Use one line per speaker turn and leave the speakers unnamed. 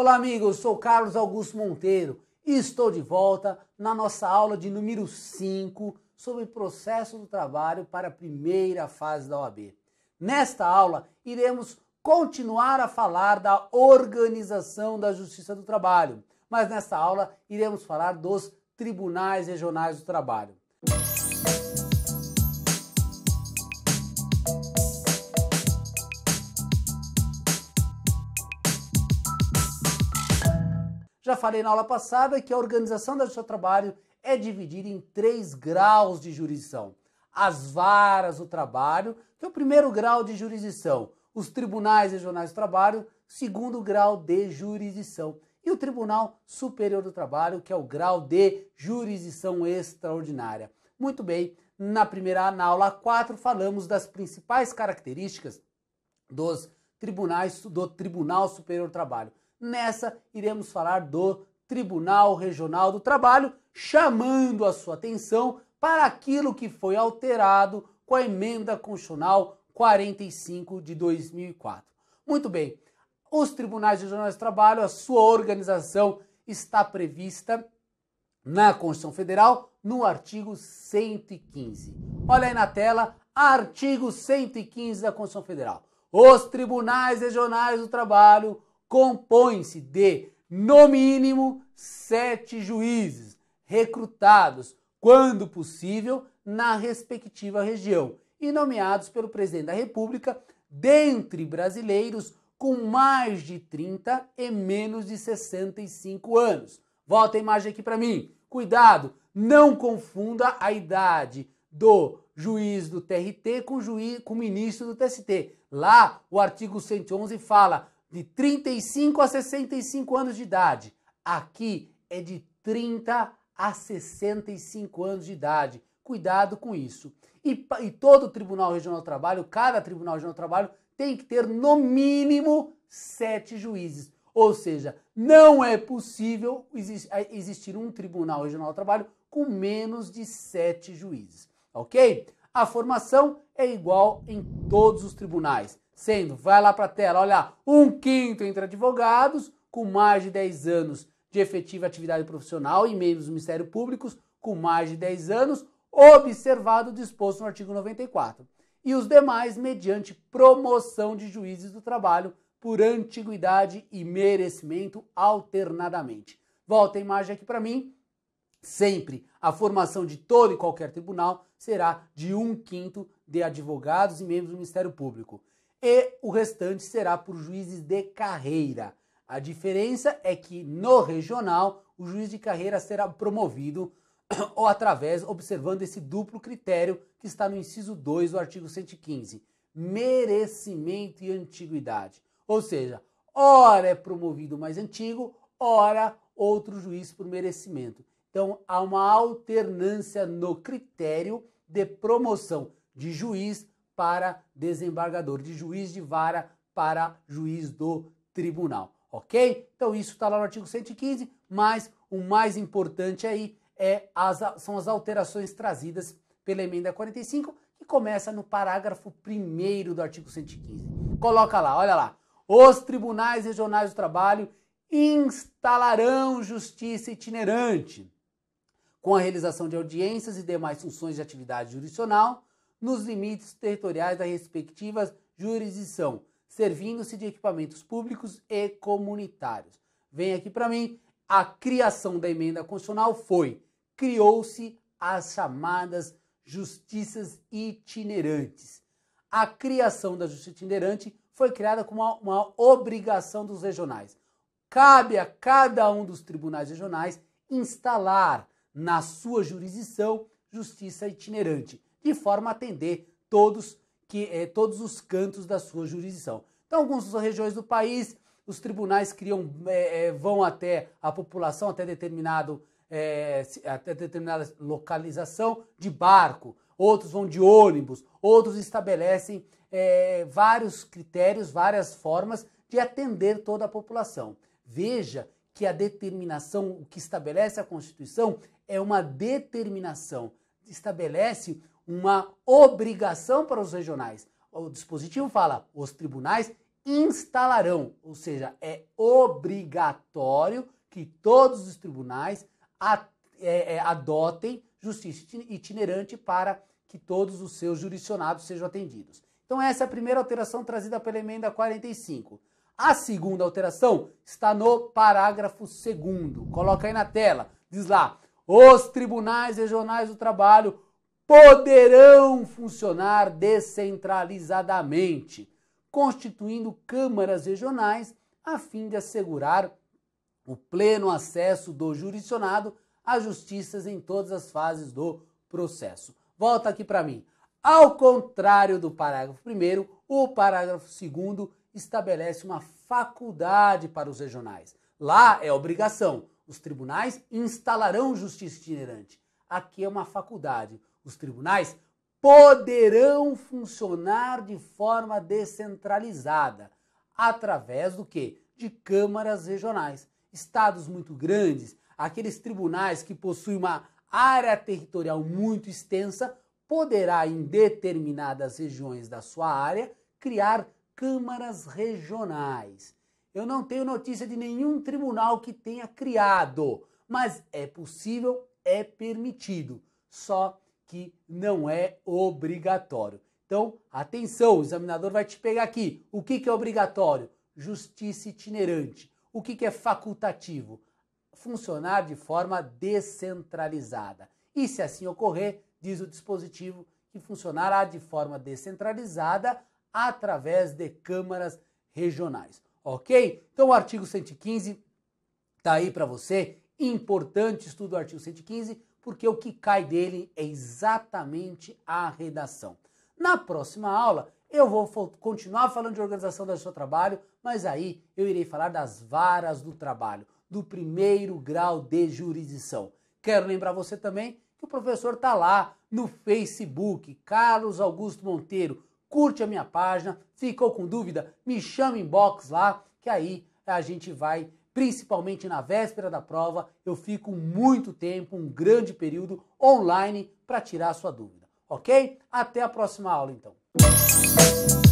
Olá, amigos. Sou Carlos Augusto Monteiro e estou de volta na nossa aula de número 5 sobre o processo do trabalho para a primeira fase da OAB. Nesta aula, iremos continuar a falar da organização da Justiça do Trabalho, mas nesta aula iremos falar dos tribunais regionais do trabalho. Já falei na aula passada que a organização do seu trabalho é dividida em três graus de jurisdição. As varas do trabalho, que é o primeiro grau de jurisdição. Os tribunais regionais do trabalho, segundo grau de jurisdição. E o Tribunal Superior do Trabalho, que é o grau de jurisdição extraordinária. Muito bem, na primeira na aula 4 falamos das principais características dos tribunais do Tribunal Superior do Trabalho. Nessa, iremos falar do Tribunal Regional do Trabalho, chamando a sua atenção para aquilo que foi alterado com a emenda constitucional 45 de 2004. Muito bem, os tribunais regionais do trabalho, a sua organização está prevista na Constituição Federal no artigo 115. Olha aí na tela, artigo 115 da Constituição Federal. Os tribunais regionais do trabalho compõe-se de, no mínimo, sete juízes recrutados, quando possível, na respectiva região e nomeados pelo presidente da República, dentre brasileiros com mais de 30 e menos de 65 anos. Volta a imagem aqui para mim. Cuidado, não confunda a idade do juiz do TRT com o com ministro do TST. Lá, o artigo 111 fala de 35 a 65 anos de idade. Aqui é de 30 a 65 anos de idade. Cuidado com isso. E, e todo Tribunal Regional do Trabalho, cada Tribunal Regional do Trabalho, tem que ter no mínimo sete juízes. Ou seja, não é possível eh, existir um Tribunal Regional do Trabalho com menos de sete juízes, ok? A formação é igual em todos os tribunais sendo, vai lá para a tela, olha um quinto entre advogados com mais de 10 anos de efetiva atividade profissional e membros do Ministério Público com mais de 10 anos, observado disposto no artigo 94. E os demais mediante promoção de juízes do trabalho por antiguidade e merecimento alternadamente. Volta a imagem aqui para mim. Sempre a formação de todo e qualquer tribunal será de um quinto de advogados e membros do Ministério Público e o restante será por juízes de carreira. A diferença é que no regional o juiz de carreira será promovido ou através, observando esse duplo critério que está no inciso 2 do artigo 115, merecimento e antiguidade. Ou seja, ora é promovido mais antigo, ora outro juiz por merecimento. Então há uma alternância no critério de promoção de juiz para desembargador, de juiz de vara para juiz do tribunal, ok? Então isso está lá no artigo 115, mas o mais importante aí é as, são as alterações trazidas pela emenda 45, que começa no parágrafo 1 do artigo 115. Coloca lá, olha lá. Os tribunais regionais do trabalho instalarão justiça itinerante com a realização de audiências e demais funções de atividade jurisdicional nos limites territoriais da respectiva jurisdição, servindo-se de equipamentos públicos e comunitários. Vem aqui para mim, a criação da emenda constitucional foi criou-se as chamadas justiças itinerantes. A criação da justiça itinerante foi criada como uma, uma obrigação dos regionais. Cabe a cada um dos tribunais regionais instalar na sua jurisdição justiça itinerante de forma a atender todos, que, eh, todos os cantos da sua jurisdição. Então, algumas regiões do país, os tribunais criam, eh, eh, vão até a população, até determinado é, até determinada localização de barco, outros vão de ônibus, outros estabelecem é, vários critérios, várias formas de atender toda a população. Veja que a determinação, o que estabelece a Constituição, é uma determinação, estabelece uma obrigação para os regionais. O dispositivo fala: os tribunais instalarão, ou seja, é obrigatório que todos os tribunais é, é, adotem justiça itinerante para que todos os seus jurisdicionados sejam atendidos. Então, essa é a primeira alteração trazida pela emenda 45. A segunda alteração está no parágrafo 2. Coloca aí na tela. Diz lá: os tribunais regionais do trabalho poderão funcionar descentralizadamente, constituindo câmaras regionais a fim de assegurar o pleno acesso do jurisdicionado às justiças em todas as fases do processo. Volta aqui para mim. Ao contrário do parágrafo 1, o parágrafo 2 estabelece uma faculdade para os regionais. Lá é obrigação. Os tribunais instalarão justiça itinerante. Aqui é uma faculdade. Os tribunais poderão funcionar de forma descentralizada, através do que? De câmaras regionais. Estados muito grandes, aqueles tribunais que possuem uma área territorial muito extensa, poderá em determinadas regiões da sua área criar câmaras regionais. Eu não tenho notícia de nenhum tribunal que tenha criado, mas é possível, é permitido. Só que não é obrigatório. Então, atenção, o examinador vai te pegar aqui. O que, que é obrigatório? Justiça itinerante. O que, que é facultativo? Funcionar de forma descentralizada. E se assim ocorrer, diz o dispositivo, que funcionará de forma descentralizada através de câmaras regionais. Ok? Então, o artigo 115 está aí para você. Importante estudo do artigo 115 porque o que cai dele é exatamente a redação. Na próxima aula, eu vou continuar falando de organização do seu trabalho, mas aí eu irei falar das varas do trabalho, do primeiro grau de jurisdição. Quero lembrar você também que o professor está lá no Facebook, Carlos Augusto Monteiro. Curte a minha página, ficou com dúvida? Me chama inbox lá, que aí a gente vai principalmente na véspera da prova, eu fico muito tempo, um grande período online para tirar sua dúvida, ok? Até a próxima aula então.